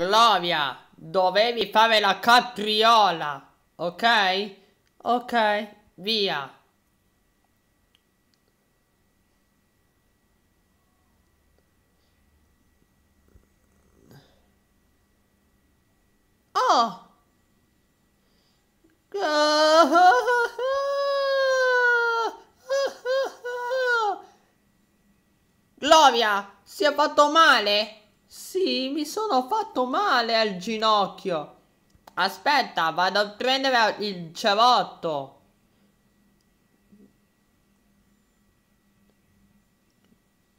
Gloria, dovevi fare la capriola, ok? Ok, via. Oh! Gloria, si è fatto male? Sì, mi sono fatto male al ginocchio. Aspetta, vado a prendere il cerotto.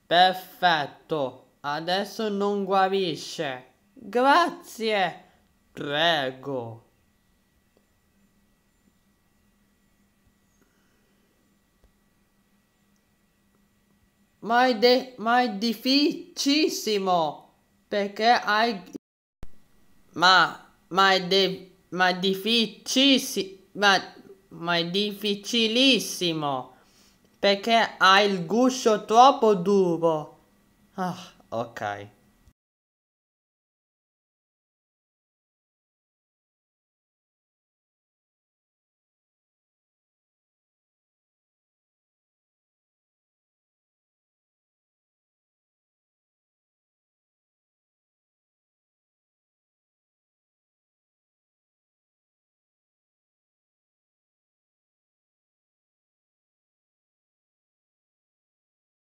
Perfetto, adesso non guarisce. Grazie, prego. Ma è, ma è difficilissimo perché hai... Ma, ma, è, de... ma è difficilissimo, ma, ma è difficilissimo, perché hai il guscio troppo duro. Ah, ok.